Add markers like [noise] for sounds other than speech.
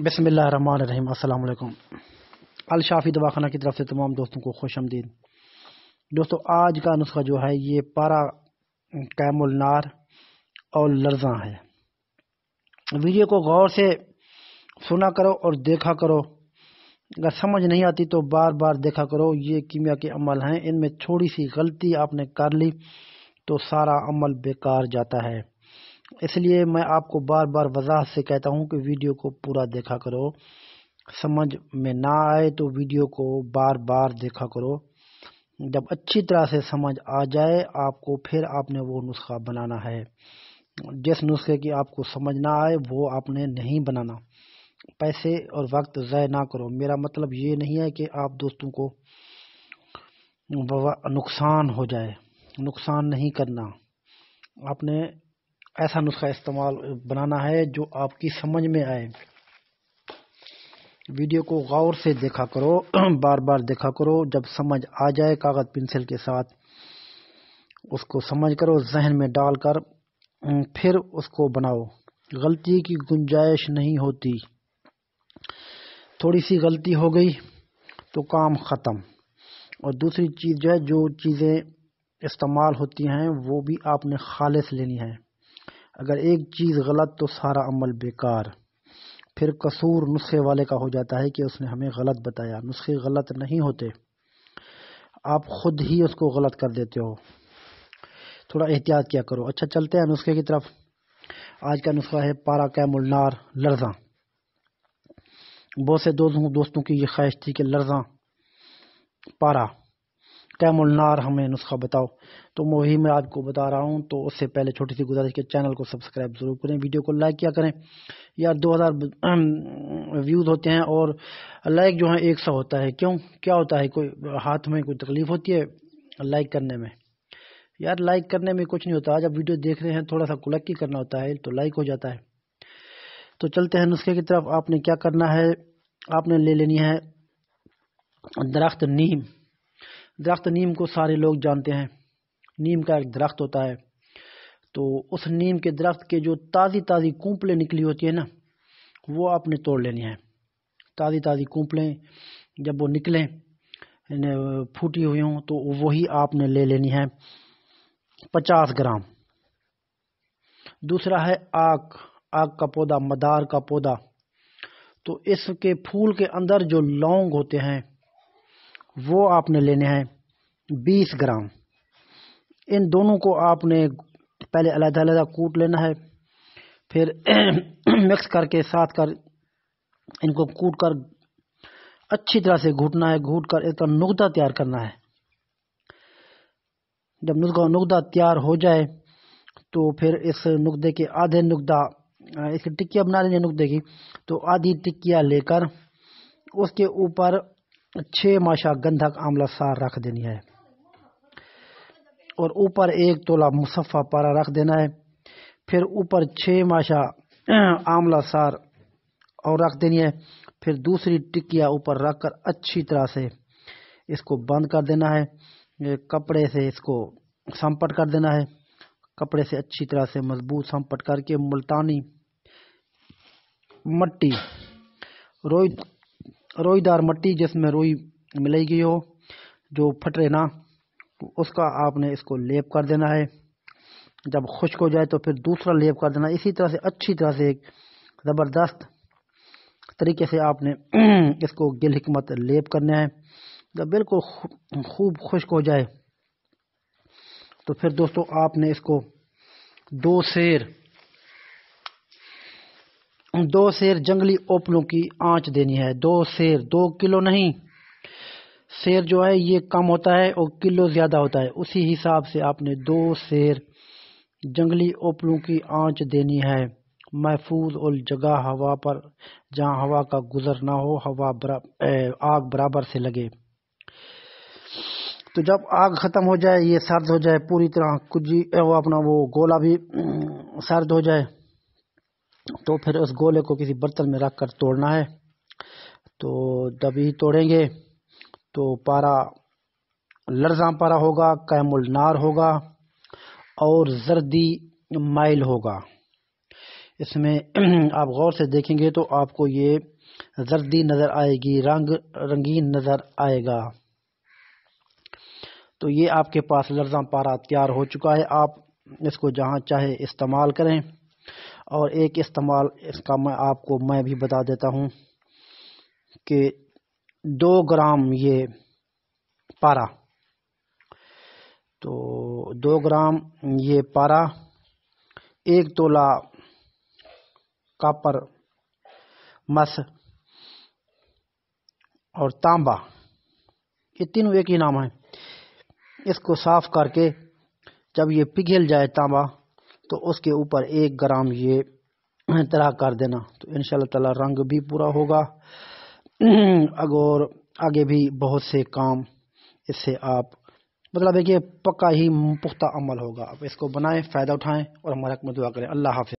बसमिल अल्लाम अलशाफ़ी दवाखाना की तरफ से तमाम दोस्तों को खुश आमदीद दोस्तों आज का नुस्खा जो है ये पारा कैमुलनार और लर्जा है वीडियो को गौर से सुना करो और देखा करो अगर समझ नहीं आती तो बार बार देखा करो ये कीमिया के अमल हैं इनमें थोड़ी सी गलती आपने कर ली तो सारा अमल बेकार जाता है इसलिए मैं आपको बार बार वजाहत से कहता हूँ कि वीडियो को पूरा देखा करो समझ में ना आए तो वीडियो को बार बार देखा करो जब अच्छी तरह से समझ आ जाए आपको फिर आपने वो नुस्खा बनाना है जिस नुस्खे की आपको समझ ना आए वो आपने नहीं बनाना पैसे और वक्त ज़ाय ना करो मेरा मतलब ये नहीं है कि आप दोस्तों को नुकसान हो जाए नुकसान नहीं करना आपने ऐसा नुस्खा इस्तेमाल बनाना है जो आपकी समझ में आए वीडियो को गौर से देखा करो [clears throat] बार बार देखा करो जब समझ आ जाए कागज़ पेंसिल के साथ उसको समझ करो जहन में डालकर फिर उसको बनाओ गलती की गुंजाइश नहीं होती थोड़ी सी गलती हो गई तो काम ख़त्म और दूसरी चीज़ जो है जो चीज़ें इस्तेमाल होती हैं वो भी आपने खालिश लेनी है अगर एक चीज़ गलत तो सारा अमल बेकार फिर कसूर नुस्खे वाले का हो जाता है कि उसने हमें गलत बताया नुस्खे गलत नहीं होते आप खुद ही उसको गलत कर देते हो थोड़ा एहतियात किया करो अच्छा चलते हैं नुस्खे की तरफ आज का नुस्खा है पारा कैमुल लर्जा बहुत से दोस्तों दोस्तों की ये ख्वाहिश थी कि लर्जा पारा तैमुलनार हमें नुस्खा बताओ तो वही मैं आपको बता रहा हूँ तो उससे पहले छोटी सी गुजारिश के चैनल को सब्सक्राइब ज़रूर करें वीडियो को लाइक किया करें यार दो हजार व्यूज़ होते हैं और लाइक जो है एक सौ होता है क्यों क्या होता है कोई हाथ में कोई तकलीफ़ होती है लाइक करने में यार लाइक करने में कुछ नहीं होता जब वीडियो देख रहे हैं थोड़ा सा कुलक ही करना होता है तो लाइक हो जाता है तो चलते हैं नुस्खे की तरफ आपने क्या करना है आपने ले लेनी है दरख्त नीम दरख्त नीम को सारे लोग जानते हैं नीम का एक दरख्त होता है तो उस नीम के दरख्त के जो ताज़ी ताज़ी कूपलें निकली होती है ना वो आपने तोड़ लेनी है ताज़ी ताज़ी कूपलें जब वो निकलें फूटी हुई हों तो वही आपने ले लेनी है पचास ग्राम दूसरा है आग आग का पौधा मदार का पौधा तो इसके फूल के अंदर जो लौंग होते हैं वो आपने लेने हैं बीस ग्राम इन दोनों को आपने पहले अलग अलग कूट लेना है फिर [clears throat] मिक्स करके साथ कर इनको कूट कर अच्छी तरह से घूटना है घूट कर एक नुकदा तैयार करना है जब नुकदा नुकदा तैयार हो जाए तो फिर इस नुकदे के आधे नुकदा इसकी टिक्किया बना लेंगे नुकदे की तो आधी टिक्किया लेकर उसके ऊपर छः माशा गंधक आमला सार रख देनी है और ऊपर एक तोला मुसफ़ा पारा रख देना है फिर ऊपर छह माशा आमला सार और रख देनी है फिर दूसरी टिकिया ऊपर रख कर अच्छी तरह से इसको बंद कर देना है कपड़े से इसको संपट कर देना है कपड़े से अच्छी तरह से मजबूत संपट करके मुल्तानी मट्टी रोहित रोईदार मट्टी जिसमें रोई मिलाई गई हो जो रहे ना उसका आपने इसको लेप कर देना है जब खुश्क हो जाए तो फिर दूसरा लेप कर देना इसी तरह से अच्छी तरह से एक ज़बरदस्त तरीके से आपने [clears throat] इसको गिल हमत लेप करना है जब बिल्कुल खूब खुश्क हो जाए तो फिर दोस्तों आपने इसको दो शेर दो शेर जंगली ओपलों की आंच देनी है दो शेर दो किलो नहीं शेर जो है ये कम होता है और किलो ज़्यादा होता है उसी हिसाब से आपने दो शेर जंगली ओपलों की आंच देनी है महफूज और जगह हवा पर जहां हवा का गुजर ना हो हवा बरा, ए, आग बराबर से लगे तो जब आग ख़त्म हो जाए ये सर्द हो जाए पूरी तरह कुछ अपना वो गोला भी सर्द हो जाए तो फिर उस गोले को किसी बर्तन में रख कर तोड़ना है तो जब ही तोड़ेंगे तो पारा लर्जा पारा होगा कैमुल नार होगा और जर्दी माइल होगा इसमें [clears throat] आप गौर से देखेंगे तो आपको ये जर्दी नज़र आएगी रंग रंगीन नज़र आएगा तो ये आपके पास लर्जा पारा तैयार हो चुका है आप इसको जहाँ चाहे इस्तेमाल करें और एक इस्तेमाल इसका मैं आपको मैं भी बता देता हूँ कि दो ग्राम ये पारा तो दो ग्राम ये पारा एक तोला कापर मस और तांबा ये तीनों एक ही नाम है इसको साफ करके जब ये पिघल जाए तांबा तो उसके ऊपर एक ग्राम ये तरह कर देना तो इन ताला रंग भी पूरा होगा अगर [clears throat] आगे भी बहुत से काम इससे आप मतलब है कि पक्का ही पुख्ता अमल होगा आप इसको बनाएं फ़ायदा उठाएं और हमारा में दुआ करें अल्लाह हाफि